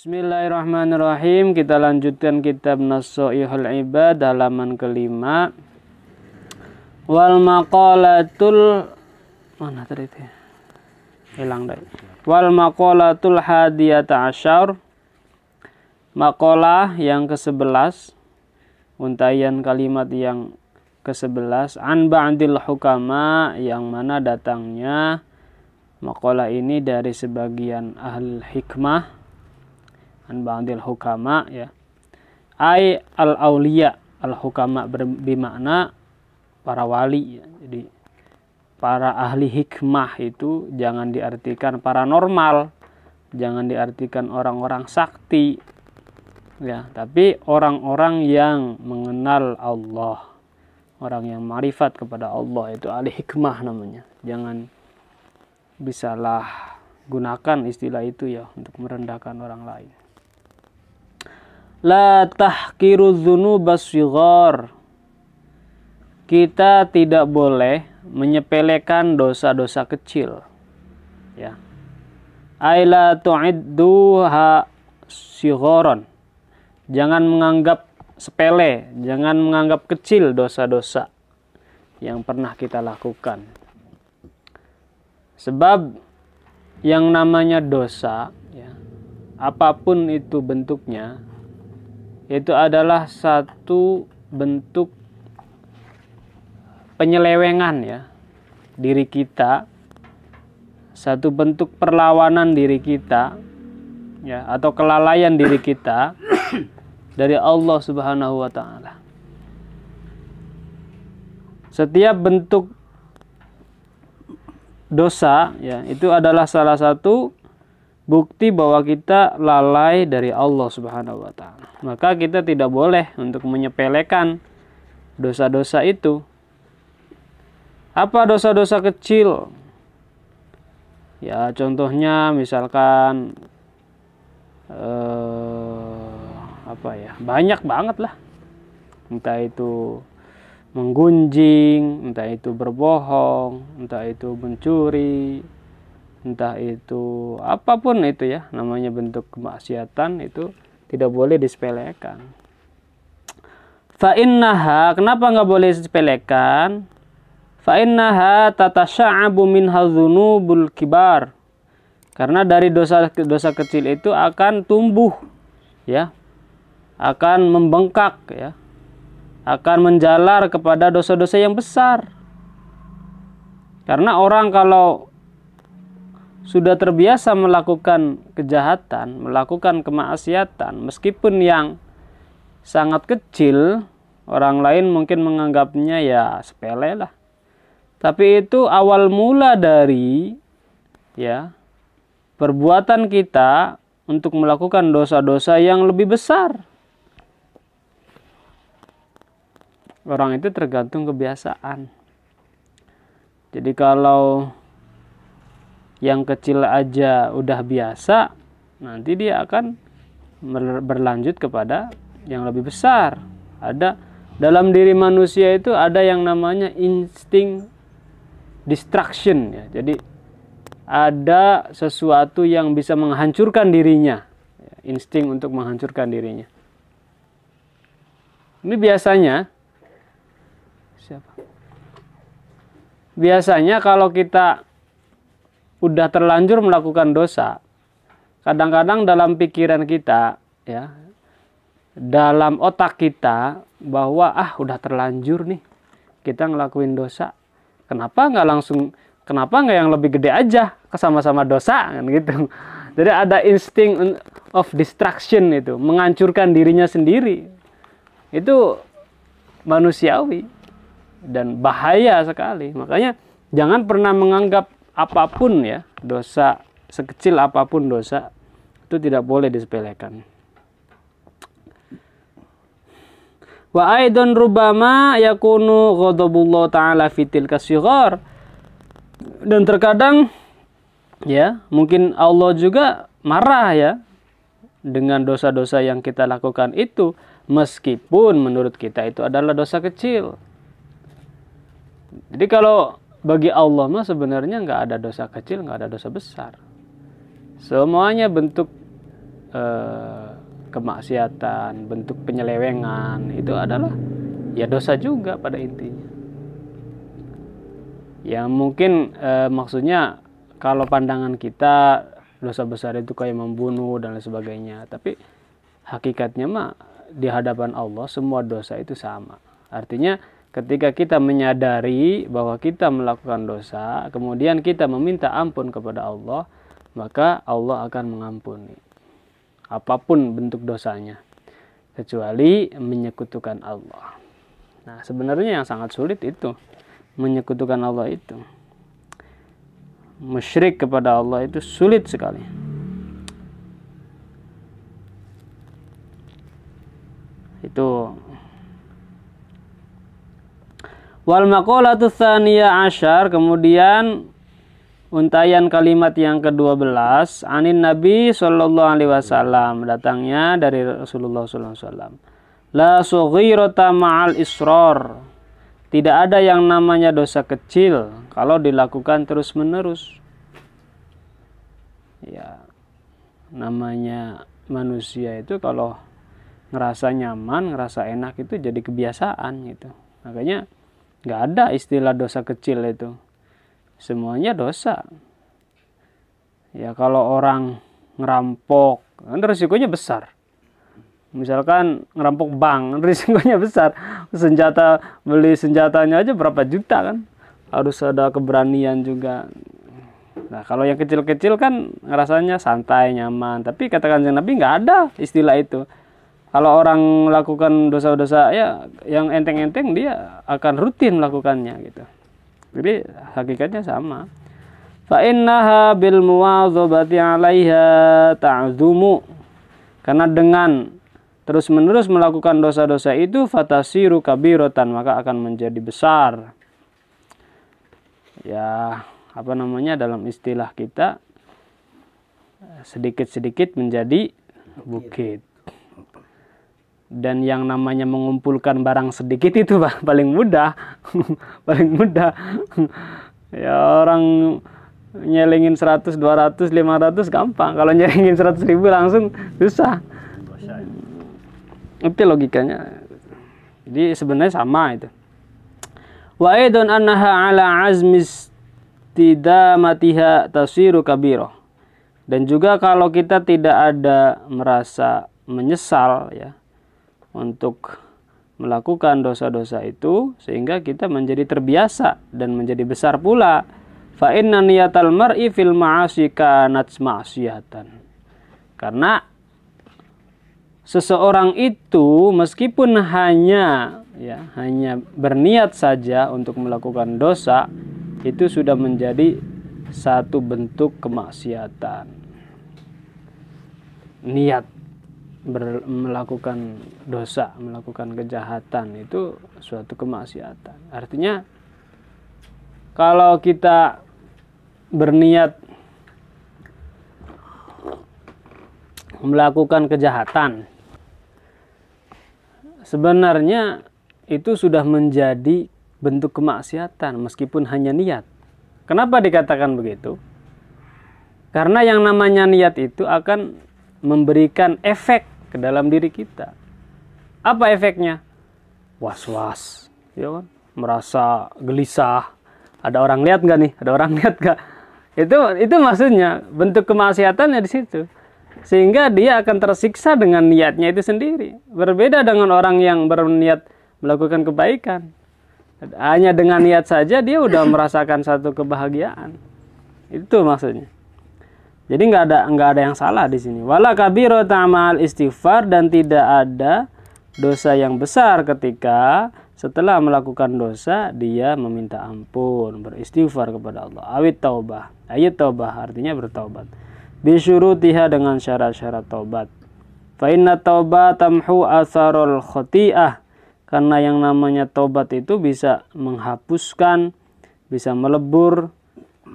Bismillahirrahmanirrahim. Kita lanjutkan kitab Nasoihul Ibad halaman kelima. Wal maqalatul mana tadi itu? Ya? Hilang tadi. Wal maqalatul hadiyata asyar. Makalah yang ke-11 untayan kalimat yang ke-11 an ba'dil hukama yang mana datangnya makalah ini dari sebagian ahli hikmah an ba'dil hukama ya ai al aulia al hukama bermakna para wali ya. jadi para ahli hikmah itu jangan diartikan paranormal jangan diartikan orang-orang sakti ya tapi orang-orang yang mengenal Allah orang yang marifat kepada Allah itu ahli hikmah namanya jangan bisalah gunakan istilah itu ya untuk merendahkan orang lain la tahkiru dzunubas Kita tidak boleh menyepelekan dosa-dosa kecil. Ya. Aila tu'idduha sighoron. Jangan menganggap sepele, jangan menganggap kecil dosa-dosa yang pernah kita lakukan. Sebab yang namanya dosa, ya, apapun itu bentuknya, itu adalah satu bentuk penyelewengan ya diri kita satu bentuk perlawanan diri kita ya atau kelalaian diri kita dari Allah Subhanahu wa taala. Setiap bentuk dosa ya itu adalah salah satu bukti bahwa kita lalai dari Allah Subhanahu wa taala. Maka kita tidak boleh untuk menyepelekan dosa-dosa itu. Apa dosa-dosa kecil? Ya, contohnya misalkan eh, apa ya? Banyak banget lah. Entah itu menggunjing, entah itu berbohong, entah itu mencuri, entah itu apapun itu ya namanya bentuk kemaksiatan itu tidak boleh disepelekan fa innaha kenapa nggak boleh disepelekan fa innaha tatasyabu halzunu bul kibar karena dari dosa dosa kecil itu akan tumbuh ya akan membengkak ya akan menjalar kepada dosa-dosa yang besar karena orang kalau sudah terbiasa melakukan kejahatan, melakukan kemaksiatan, meskipun yang sangat kecil, orang lain mungkin menganggapnya ya sepele lah. Tapi itu awal mula dari ya perbuatan kita untuk melakukan dosa-dosa yang lebih besar. Orang itu tergantung kebiasaan. Jadi kalau yang kecil aja udah biasa, nanti dia akan berlanjut kepada yang lebih besar. Ada dalam diri manusia itu ada yang namanya insting destruction. ya. Jadi ada sesuatu yang bisa menghancurkan dirinya, insting untuk menghancurkan dirinya. Ini biasanya siapa? Biasanya kalau kita udah terlanjur melakukan dosa, kadang-kadang dalam pikiran kita, ya, dalam otak kita bahwa ah udah terlanjur nih kita ngelakuin dosa, kenapa nggak langsung kenapa nggak yang lebih gede aja kesama-sama dosa kan gitu. Jadi ada insting of destruction itu menghancurkan dirinya sendiri itu manusiawi dan bahaya sekali. Makanya jangan pernah menganggap apapun ya dosa sekecil apapun dosa itu tidak boleh disepelekan. Wa aidan rubama yakunu ghadabullah taala fitil kasyghar. Dan terkadang ya, mungkin Allah juga marah ya dengan dosa-dosa yang kita lakukan itu meskipun menurut kita itu adalah dosa kecil. Jadi kalau bagi Allah mah sebenarnya nggak ada dosa kecil nggak ada dosa besar semuanya bentuk eh, kemaksiatan bentuk penyelewengan itu adalah ya dosa juga pada intinya ya mungkin eh, maksudnya kalau pandangan kita dosa besar itu kayak membunuh dan lain sebagainya tapi hakikatnya mah di hadapan Allah semua dosa itu sama artinya Ketika kita menyadari bahwa kita melakukan dosa, kemudian kita meminta ampun kepada Allah, maka Allah akan mengampuni apapun bentuk dosanya, kecuali menyekutukan Allah. Nah, sebenarnya yang sangat sulit itu menyekutukan Allah itu. Musyrik kepada Allah itu sulit sekali. Itu Wal maqalatu tsaniyah asyar kemudian untayan kalimat yang ke-12 anin Nabi sallallahu alaihi wasallam datangnya dari Rasulullah sallallahu alaihi wasallam. La sughirata ma'al israr. Tidak ada yang namanya dosa kecil kalau dilakukan terus-menerus. Ya. Namanya manusia itu kalau ngerasa nyaman, ngerasa enak itu jadi kebiasaan gitu. Makanya Gak ada istilah dosa kecil itu. Semuanya dosa. Ya kalau orang ngerampok, kan resikonya besar. Misalkan ngerampok bank, kan risikonya besar. Senjata beli senjatanya aja berapa juta kan? Harus ada keberanian juga. Nah, kalau yang kecil-kecil kan rasanya santai, nyaman. Tapi katakan Kanjeng Nabi nggak ada istilah itu kalau orang lakukan dosa-dosa ya yang enteng-enteng dia akan rutin melakukannya gitu jadi hakikatnya sama fa innaha bil muwadzabati 'alaiha ta'zumu karena dengan terus-menerus melakukan dosa-dosa itu fatasiru kabirotan maka akan menjadi besar ya apa namanya dalam istilah kita sedikit-sedikit menjadi bukit dan yang namanya mengumpulkan barang sedikit itu bah, paling mudah paling mudah ya orang nyelingin 100 200 500 gampang kalau nyelingin 100 ribu langsung susah itu logikanya jadi sebenarnya sama itu wa aidan annaha ala azmi istidamatiha tasiru kabiro dan juga kalau kita tidak ada merasa menyesal ya untuk melakukan dosa-dosa itu sehingga kita menjadi terbiasa dan menjadi besar pula. Fa inna niyatal mar'i fil ma'asi kanat ma'siyatan. Karena seseorang itu meskipun hanya ya hanya berniat saja untuk melakukan dosa itu sudah menjadi satu bentuk kemaksiatan. Niat ber, melakukan dosa, melakukan kejahatan itu suatu kemaksiatan. Artinya kalau kita berniat melakukan kejahatan sebenarnya itu sudah menjadi bentuk kemaksiatan meskipun hanya niat. Kenapa dikatakan begitu? Karena yang namanya niat itu akan memberikan efek ke dalam diri kita. Apa efeknya? Was-was, ya kan? Merasa gelisah. Ada orang lihat nggak nih? Ada orang lihat nggak? Itu itu maksudnya bentuk kemaksiatannya di situ. Sehingga dia akan tersiksa dengan niatnya itu sendiri. Berbeda dengan orang yang berniat melakukan kebaikan. Hanya dengan niat saja dia udah merasakan satu kebahagiaan. Itu maksudnya. Jadi nggak ada nggak ada yang salah di sini. Wala kabiro tamal istighfar dan tidak ada dosa yang besar ketika setelah melakukan dosa dia meminta ampun beristighfar kepada Allah. Awit taubah. Ayat taubah artinya bertaubat. Bisyurutiha dengan syarat-syarat taubat. Fa inna taubah tamhu asarul khotiah. Karena yang namanya taubat itu bisa menghapuskan, bisa melebur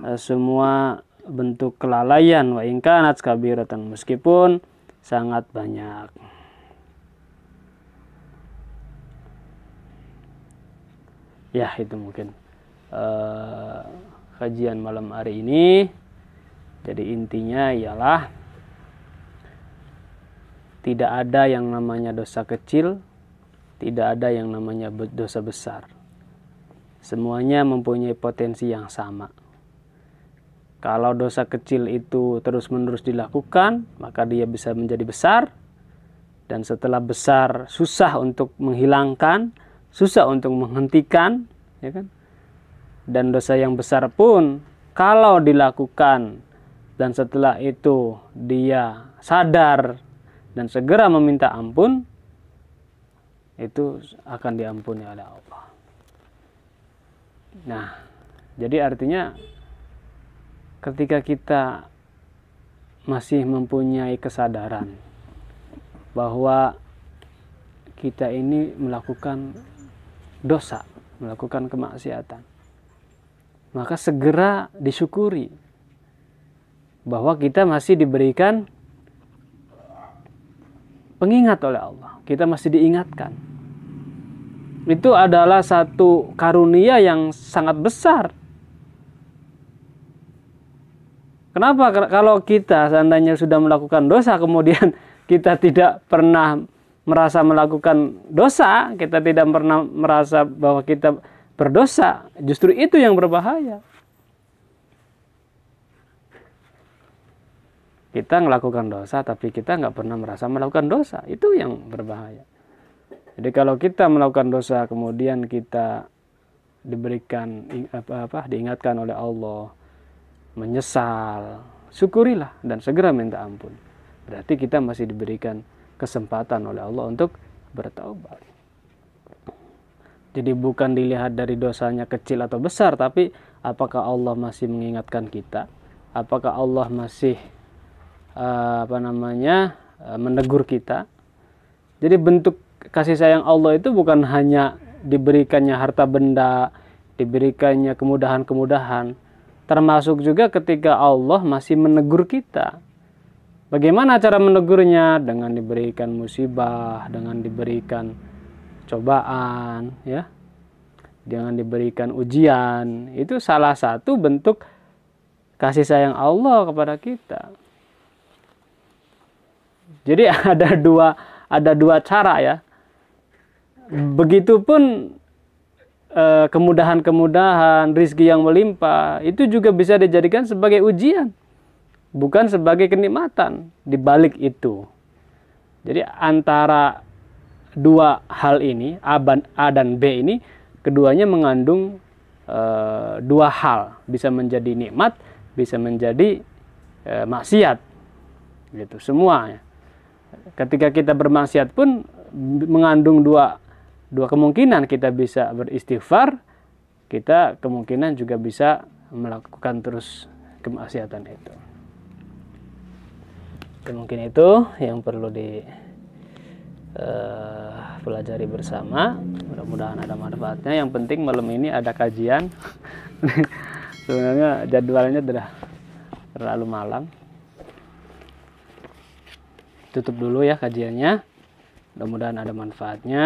eh, semua bentuk kelalaian wa ingkanat kabiratan meskipun sangat banyak. Ya itu mungkin uh, kajian malam hari ini. Jadi intinya ialah tidak ada yang namanya dosa kecil, tidak ada yang namanya dosa besar. Semuanya mempunyai potensi yang sama. Kalau dosa kecil itu terus-menerus dilakukan, maka dia bisa menjadi besar. Dan setelah besar, susah untuk menghilangkan, susah untuk menghentikan, ya kan? Dan dosa yang besar pun kalau dilakukan dan setelah itu dia sadar dan segera meminta ampun, itu akan diampuni oleh Allah. Nah, jadi artinya ketika kita masih mempunyai kesadaran bahwa kita ini melakukan dosa, melakukan kemaksiatan, maka segera disyukuri bahwa kita masih diberikan pengingat oleh Allah. Kita masih diingatkan. Itu adalah satu karunia yang sangat besar Kenapa? Kalau kita seandainya sudah melakukan dosa, kemudian kita tidak pernah merasa melakukan dosa, kita tidak pernah merasa bahwa kita berdosa, justru itu yang berbahaya. Kita melakukan dosa, tapi kita nggak pernah merasa melakukan dosa, itu yang berbahaya. Jadi kalau kita melakukan dosa, kemudian kita diberikan apa, apa diingatkan oleh Allah menyesal, syukurilah dan segera minta ampun. Berarti kita masih diberikan kesempatan oleh Allah untuk bertaubat. Jadi bukan dilihat dari dosanya kecil atau besar, tapi apakah Allah masih mengingatkan kita? Apakah Allah masih eh, apa namanya eh, menegur kita? Jadi bentuk kasih sayang Allah itu bukan hanya diberikannya harta benda, diberikannya kemudahan-kemudahan, Termasuk juga ketika Allah masih menegur kita. Bagaimana cara menegurnya? Dengan diberikan musibah, dengan diberikan cobaan, ya. Dengan diberikan ujian. Itu salah satu bentuk kasih sayang Allah kepada kita. Jadi ada dua ada dua cara ya. Begitupun Eh, kemudahan-kemudahan, rizki yang melimpah, itu juga bisa dijadikan sebagai ujian, bukan sebagai kenikmatan di balik itu. Jadi antara dua hal ini, A dan B ini, keduanya mengandung e, dua hal, bisa menjadi nikmat, bisa menjadi e, maksiat, gitu semuanya. Ketika kita bermaksiat pun mengandung dua dua kemungkinan kita bisa beristighfar kita kemungkinan juga bisa melakukan terus kemaksiatan itu ya, mungkin itu yang perlu di uh, pelajari bersama mudah-mudahan ada manfaatnya yang penting malam ini ada kajian sebenarnya jadwalnya sudah terlalu malam tutup dulu ya kajiannya mudah-mudahan ada manfaatnya